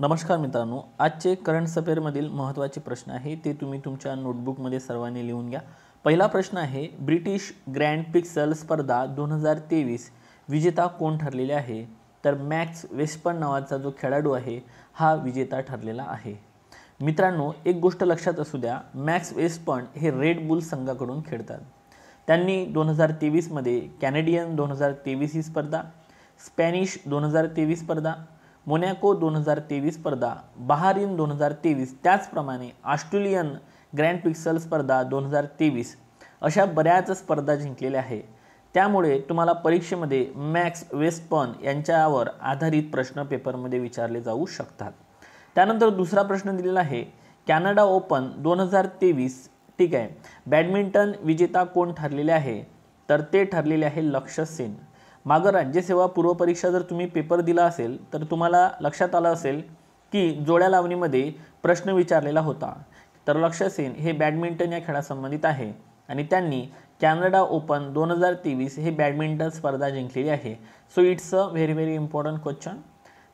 नमस्कार मित्रांनो आजचे करंट सफेअरमधील महत्त्वाचे प्रश्न आहे ते तुम्ही तुमच्या नोटबुकमध्ये सर्वांनी लिहून घ्या पहिला प्रश्न आहे ब्रिटिश ग्रँड पिक्सल स्पर्धा दोन हजार तेवीस विजेता कोण ठरलेले आहे तर मॅक्स वेस्पन नावाचा जो खेळाडू आहे हा विजेता ठरलेला आहे मित्रांनो एक गोष्ट लक्षात असू द्या मॅक्स वेस्पन हे रेड बुल संघाकडून खेळतात त्यांनी दोन हजार तेवीसमध्ये कॅनेडियन दोन हजार तेवीस ही स्पर्धा स्पॅनिश दोन हजार तेवीस स्पर्धा मोनॅको दोन हजार तेवीस स्पर्धा बहारीन दोन हजार तेवीस त्याचप्रमाणे ऑस्ट्रेलियन ग्रँड पिक्सल स्पर्धा दोन हजार तेवीस अशा बऱ्याच स्पर्धा जिंकलेल्या आहे त्यामुळे तुम्हाला परीक्षेमध्ये मॅक्स वेस्पन यांच्यावर आधारित प्रश्न पेपरमध्ये विचारले जाऊ शकतात त्यानंतर दुसरा प्रश्न दिलेला आहे कॅनडा ओपन दोन हजार तेवीस ठीक आहे बॅडमिंटन विजेता कोण ठरलेले आहे तर ते ठरलेले आहे लक्ष्य सेन मागं राज्यसेवा पूर्वपरीक्षा जर तुम्ही पेपर दिला असेल तर तुम्हाला लक्षात आलं असेल की जोड्या लावणीमध्ये प्रश्न विचारलेला होता तर लक्ष सेन हे बॅडमिंटन या खेळासंबंधित आहे आणि त्यांनी कॅनडा ओपन दोन हजार तेवीस हे बॅडमिंटन स्पर्धा जिंकलेली आहे so it's a very very important question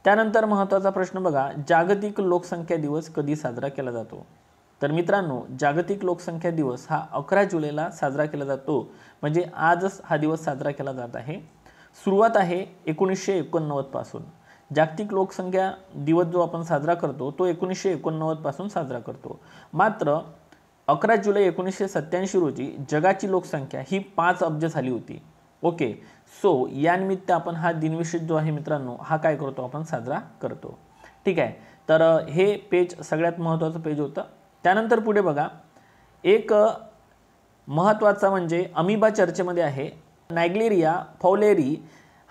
त्यानंतर महत्त्वाचा प्रश्न बघा जागतिक लोकसंख्या दिवस कधी साजरा केला जातो तर मित्रांनो जागतिक लोकसंख्या दिवस हा अकरा जुलैला साजरा केला जातो म्हणजे आजच हा दिवस साजरा केला जात आहे सुरुवात आहे एकोणीसशे एकोणनव्वदपासून जागतिक लोकसंख्या दिवस जो आपण साजरा करतो तो एकोणीसशे एकोणनव्वदपासून साजरा करतो मात्र अकरा जुलै एकोणीसशे सत्त्याऐंशी रोजी जगाची लोकसंख्या ही पाच अब्ज झाली होती ओके सो यानिमित्त आपण हा दिनविशेष जो आहे मित्रांनो हा काय करतो आपण साजरा करतो ठीक आहे तर हे पेज सगळ्यात महत्त्वाचं पेज होतं त्यानंतर पुढे बघा एक महत्त्वाचा म्हणजे अमिबा चर्चेमध्ये आहे नायग्लेरिया फौलेरी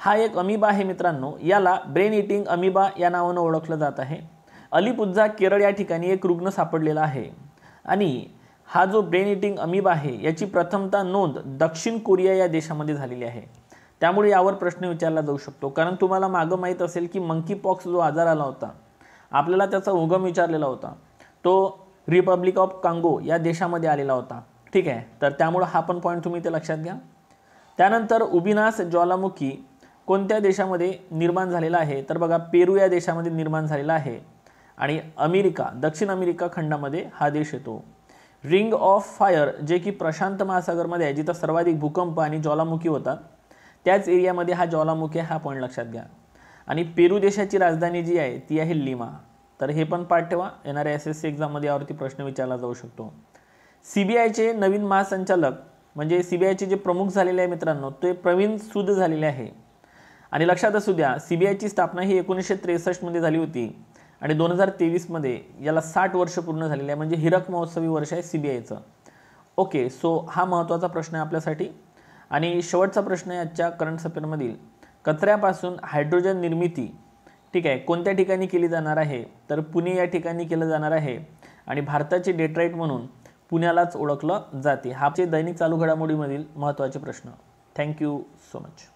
हा एक अमिबा आहे मित्रांनो याला ब्रेन इटिंग अमिबा या नावानं ओळखलं जात आहे अलिपुझा केरळ या ठिकाणी एक रुग्ण सापडलेला आहे आणि हा जो ब्रेन इटिंग अमिबा आहे याची प्रथमता नोंद दक्षिण कोरिया या देशामध्ये झालेली आहे त्यामुळे यावर प्रश्न विचारला जाऊ शकतो कारण तुम्हाला मागं माहीत असेल की मंकी पॉक्स जो आजार आला होता आपल्याला त्याचा उगम विचारलेला होता तो रिपब्लिक ऑफ कांगो या देशामध्ये आलेला होता ठीक आहे तर त्यामुळं हा पण पॉईंट तुम्ही ते लक्षात घ्या त्यानंतर उबिनास ज्वालामुखी कोणत्या देशामध्ये निर्माण झालेला आहे तर बघा पेरू या देशामध्ये निर्माण झालेला आहे आणि अमेरिका दक्षिण अमेरिका खंडामध्ये हा देश येतो रिंग ऑफ फायर जे की प्रशांत महासागरमध्ये आहे जिथं सर्वाधिक भूकंप आणि ज्वालामुखी होतात त्याच एरियामध्ये हा ज्वालामुखी हा पॉईंट लक्षात घ्या आणि पेरू देशाची राजधानी जी आहे ती आहे लिमा तर हे पण पाठ ठेवा येणाऱ्या एस एस सी एक्झाममध्ये यावरती प्रश्न विचारला जाऊ शकतो सी बी आयचे नवीन महासंचालक म्हणजे सी बी आयचे जे प्रमुख झालेले आहे मित्रांनो ते प्रवीण सूद झालेले आहे आणि लक्षात असू द्या सी बी आयची स्थापना ही एकोणीसशे त्रेसष्टमध्ये झाली होती आणि दोन हजार तेवीसमध्ये याला साठ वर्ष पूर्ण झालेले आहे म्हणजे हिरक महोत्सवी वर्ष आहे सी बी आयचं ओके सो हा महत्त्वाचा प्रश्न आहे आपल्यासाठी आणि शेवटचा प्रश्न आहे आजच्या करंट सफेअरमधील कचऱ्यापासून हायड्रोजन निर्मिती ठीक आहे कोणत्या ठिकाणी केली जाणार आहे तर पुणे या ठिकाणी केलं जाणार आहे आणि भारताचे डेट्राईट म्हणून पुण्यालाच ओळखलं जाते हा दैनिक चालू घडामोडीमधील महत्त्वाचे प्रश्न थँक्यू सो मच